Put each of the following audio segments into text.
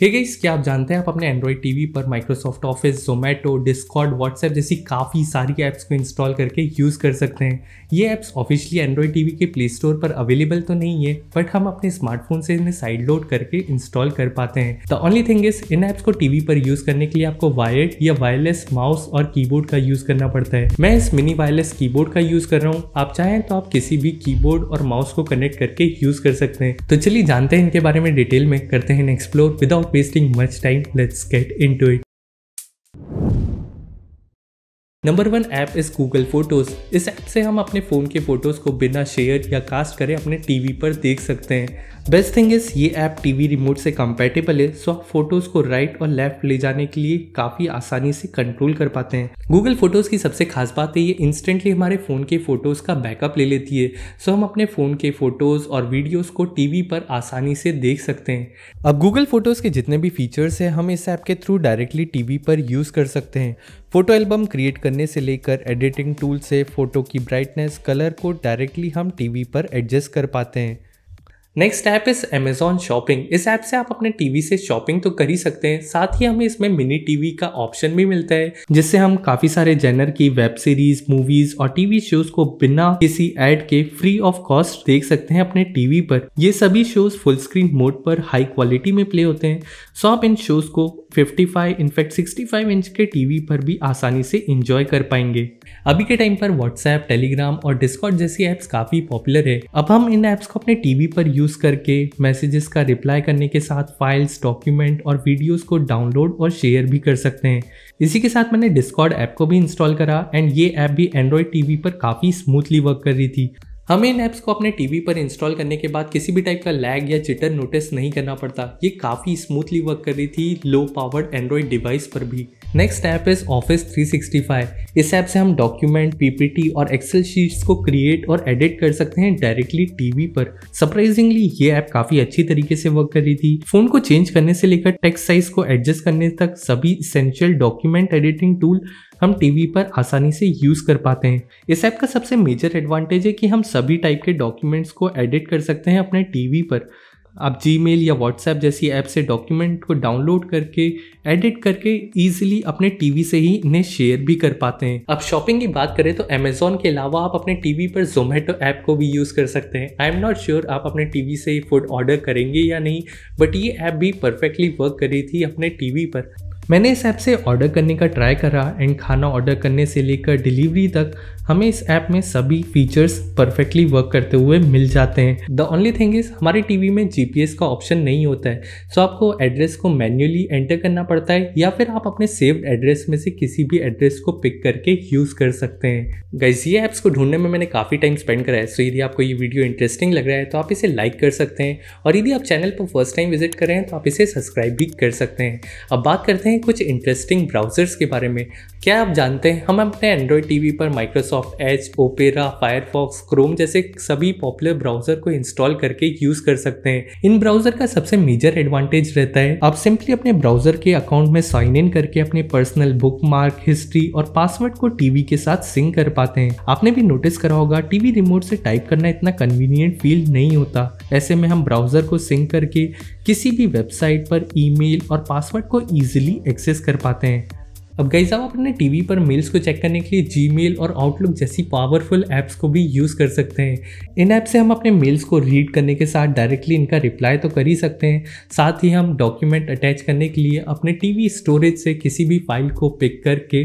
ठीक गई क्या आप जानते हैं आप अपने एंड्रॉयड टीवी पर Microsoft Office Zomato Discord WhatsApp जैसी काफ़ी सारी ऐप्स को इंस्टॉल करके यूज़ कर सकते हैं ये ऐप्स ऑफिशियली एंड्रॉयड टीवी के प्ले स्टोर पर अवेलेबल तो नहीं है बट हम अपने स्मार्टफोन से इन्हें साइड लोड करके इंस्टॉल कर पाते हैं द ओनली थिंग इज इन ऐप्स को टीवी पर यूज़ करने के लिए आपको वायर्ड या वायरलेस माउस और कीबोर्ड का यूज़ करना पड़ता है मैं इस मिनी वायरलेस कीबोर्ड का यूज़ कर रहा हूँ आप चाहें तो आप किसी भी कीबोर्ड और माउस को कनेक्ट करके यूज़ कर सकते हैं तो चलिए जानते हैं इनके बारे में डिटेल में करते हैं explore without without wasting much time, let's get into it. Number one app is Google Photos इस ऐप से हम अपने फ़ोन के फोटोज़ को बिना शेयर या कास्ट करे अपने टीवी पर देख सकते हैं बेस्ट थिंग इज ये ऐप टीवी रिमोट से कंपेटेबल है सो आप फोटोज को राइट और लेफ्ट ले जाने के लिए काफी आसानी से कंट्रोल कर पाते हैं गूगल फोटोज की सबसे खास बात है ये इंस्टेंटली हमारे फोन के फोटोज का बैकअप ले लेती है सो हम अपने फोन के फोटोज और वीडियोज को टीवी पर आसानी से देख सकते हैं अब गूगल फोटोज के जितने भी फीचर्स हैं हम इस ऐप के थ्रू डायरेक्टली टीवी पर यूज कर सकते हैं फोटो एल्बम क्रिएट करने से लेकर एडिटिंग टूल से फोटो की ब्राइटनेस कलर को डायरेक्टली हम टीवी पर एडजस्ट कर पाते हैं next app is Amazon shopping इस ऐप से आप अपने टीवी से शॉपिंग तो कर ही सकते हैं साथ ही हमें इसमें मिनी टीवी का ऑप्शन भी मिलता है जिससे हम काफी सारे जेनर की वेब सीरीज मूवीज और टीवी शोज को बिना किसी एड के फ्री ऑफ कॉस्ट देख सकते हैं अपने टीवी पर ये सभी शोज फुल स्क्रीन मोड पर हाई क्वालिटी में प्ले होते हैं सो आप इन शोज को 55 इनफैक्ट 65 इंच के टीवी पर भी आसानी से इंजॉय कर पाएंगे अभी के टाइम पर व्हाट्सएप टेलीग्राम और डिस्कॉट जैसी एप्स काफी पॉपुलर है अब हम इन एप्स को अपने टीवी पर यूज यूज़ करके मैसेजेस का रिप्लाई करने के साथ फाइल्स डॉक्यूमेंट और वीडियोस को डाउनलोड और शेयर भी कर सकते हैं इसी के साथ मैंने डिस्कॉर्ड ऐप को भी इंस्टॉल करा एंड ये ऐप भी एंड्रॉयड टीवी पर काफ़ी स्मूथली वर्क कर रही थी हमें इन ऐप्स को अपने टीवी पर इंस्टॉल करने के बाद किसी भी टाइप का लैग या चिटर नोटिस नहीं करना पड़ता ये काफ़ी स्मूथली वर्क कर रही थी लो पावर्ड एंड्रॉयड डिवाइस पर भी नेक्स्ट ऐप इज ऑफिस 365 इस ऐप से हम डॉक्यूमेंट पीपीटी और एक्सेल शीट्स को क्रिएट और एडिट कर सकते हैं डायरेक्टली टीवी पर सरप्राइजिंगली ये ऐप काफी अच्छी तरीके से वर्क कर रही थी फोन को चेंज करने से लेकर टेक्स्ट साइज को एडजस्ट करने तक सभी इसेंशियल डॉक्यूमेंट एडिटिंग टूल हम टीवी पर आसानी से यूज कर पाते हैं इस ऐप का सबसे मेजर एडवांटेज है कि हम सभी टाइप के डॉक्यूमेंट्स को एडिट कर सकते हैं अपने टीवी पर आप मेल या व्हाट्सएप जैसी ऐप से डॉक्यूमेंट को डाउनलोड करके एडिट करके ईजिली अपने टीवी से ही इन्हें शेयर भी कर पाते हैं अब शॉपिंग की बात करें तो अमेजोन के अलावा आप अपने टीवी पर जोमेटो ऐप को भी यूज़ कर सकते हैं आई एम नॉट श्योर आप अपने टीवी से फूड ऑर्डर करेंगे या नहीं बट ये ऐप भी परफेक्टली वर्क करी थी अपने टीवी पर मैंने इस ऐप से ऑर्डर करने का ट्राई करा एंड खाना ऑर्डर करने से लेकर डिलीवरी तक हमें इस ऐप में सभी फीचर्स परफेक्टली वर्क करते हुए मिल जाते हैं द ओनली थिंग इज़ हमारे टीवी में जीपीएस का ऑप्शन नहीं होता है सो आपको एड्रेस को मैन्युअली एंटर करना पड़ता है या फिर आप अपने सेव्ड एड्रेस में से किसी भी एड्रेस को पिक करके यूज़ कर सकते हैं गाइज ये ऐप्स को ढूंढने में मैंने काफ़ी टाइम स्पेंड करा है सो यदि आपको ये वीडियो इंटरेस्टिंग लग रहा है तो आप इसे लाइक कर सकते हैं और यदि आप चैनल पर फर्स्ट टाइम विजिट करें तो आप इसे सब्सक्राइब भी कर सकते हैं अब बात करते हैं हैं कुछ इंटरेस्टिंग ब्राउज़र्स के बारे में क्या आप जानते हैं हम अपने एंड्रॉयड टीवी पर Microsoft Edge Opera Firefox Chrome जैसे सभी पॉपुलर ब्राउज़र को इंस्टॉल करके यूज़ कर सकते हैं इन ब्राउज़र का सबसे मेजर एडवांटेज रहता है आप सिंपली अपने ब्राउज़र के अकाउंट में साइन इन करके अपने पर्सनल बुक मार्क हिस्ट्री और पासवर्ड को टीवी के साथ सिंक कर पाते हैं आपने भी नोटिस करा होगा टीवी रिमोट से टाइप करना इतना कन्वीनियंट फील नहीं होता ऐसे में हम ब्राउज़र को सिंक करके किसी भी वेबसाइट पर ईमेल और पासवर्ड को ईजिली एक्सेस कर पाते हैं अब गई आप अपने टीवी पर मेल्स को चेक करने के लिए जीमेल और आउटलुक जैसी पावरफुल ऐप्स को भी यूज़ कर सकते हैं इन ऐप से हम अपने मेल्स को रीड करने के साथ डायरेक्टली इनका रिप्लाई तो कर ही सकते हैं साथ ही हम डॉक्यूमेंट अटैच करने के लिए अपने टीवी स्टोरेज से किसी भी फाइल को पिक करके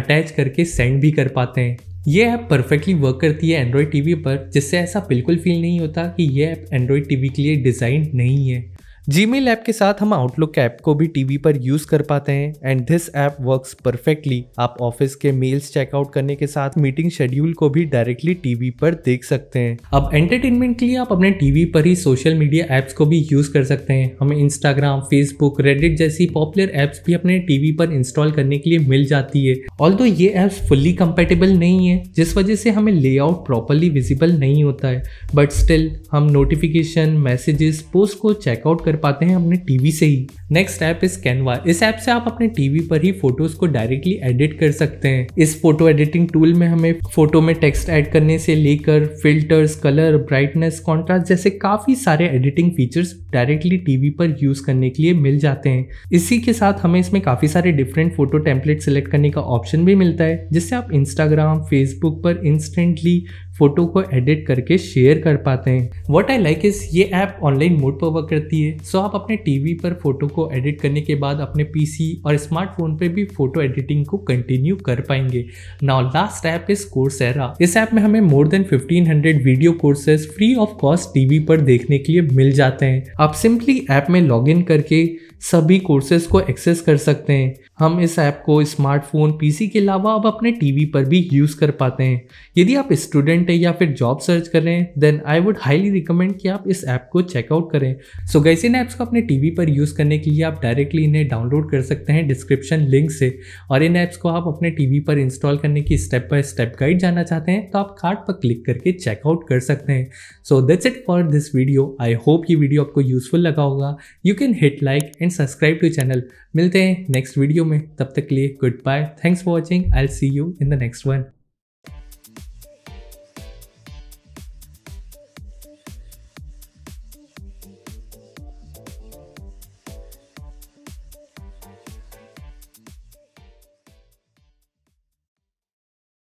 अटैच करके सेंड भी कर पाते हैं ये ऐप परफेक्टली वर्क करती है एंड्रॉयड टीवी पर जिससे ऐसा बिल्कुल फील नहीं होता कि ये ऐप एंड्रॉयड टीवी के लिए डिज़ाइन नहीं है जीमेल ऐप के साथ हम आउटलुक ऐप को भी टीवी पर यूज कर पाते हैं and this app works perfectly आप ऑफिस के मेल्स चेकआउट करने के साथ मीटिंग शेड्यूल को भी डायरेक्टली टीवी पर देख सकते हैं अब एंटरटेनमेंट के लिए आप अपने टीवी पर ही सोशल मीडिया ऐप्स को भी यूज कर सकते हैं हमें इंस्टाग्राम फेसबुक रेडिट जैसी पॉपुलर ऐप्स भी अपने टीवी पर इंस्टॉल करने के लिए मिल जाती है ऑल ये ऐप्स फुल्ली कंपेटेबल नहीं है जिस वजह से हमें लेआउट प्रॉपरली विजिबल नहीं होता है बट स्टिल हम नोटिफिकेशन मैसेजेस पोस्ट को चेकआउट कर कर पाते हैं अपने टीवी से ही नेक्स्ट ऐप इस कैनवा इस ऐप से आप अपने टीवी पर ही फोटोज को डायरेक्टली एडिट कर सकते हैं इस फोटो एडिटिंग टूल में हमें फोटो में टेक्स्ट ऐड करने से लेकर फिल्टर्स कलर ब्राइटनेस कॉन्ट्रास्ट जैसे काफी सारे एडिटिंग फीचर्स डायरेक्टली टीवी पर यूज करने के लिए मिल जाते हैं इसी के साथ हमें इसमें काफी सारे डिफरेंट फोटो टेम्पलेट सेलेक्ट करने का ऑप्शन भी मिलता है जिससे आप इंस्टाग्राम फेसबुक पर इंस्टेंटली फोटो को एडिट करके शेयर कर पाते हैं वॉट आई लाइक इस ये ऐप ऑनलाइन मोड पर वर्क करती है सो आप अपने टीवी पर फोटो को को एडिट करने के बाद अपने पीसी और स्मार्टफोन पे भी फोटो एडिटिंग को कंटिन्यू कर पाएंगे now last app is Coursera इस ऐप में हमें more than 1500 video courses free of cost TV पर देखने के लिए मिल जाते हैं आप सिंपली ऐप में लॉग करके सभी कोर्सेज को एक्सेस कर सकते हैं हम इस ऐप को स्मार्टफोन पीसी के अलावा अब अपने टीवी पर भी यूज़ कर पाते हैं यदि आप स्टूडेंट हैं या फिर जॉब सर्च कर रहे हैं then I would highly recommend कि आप इस ऐप को चेकआउट करें सो so गैस इन ऐप्स को अपने टीवी पर यूज़ करने के लिए आप डायरेक्टली इन्हें डाउनलोड कर सकते हैं डिस्क्रिप्शन लिंक से और इन ऐप्स को आप अपने टीवी पर इंस्टॉल करने की स्टेप बाय स्टेप गाइड जानना चाहते हैं तो आप कार्ड पर क्लिक करके चेकआउट कर सकते हैं so that's it for this video I hope ये वीडियो आपको यूजफुल लगा होगा you can hit like and subscribe to channel मिलते हैं नेक्स्ट वीडियो में में तब तक के लिए goodbye thanks for watching I see you in the next one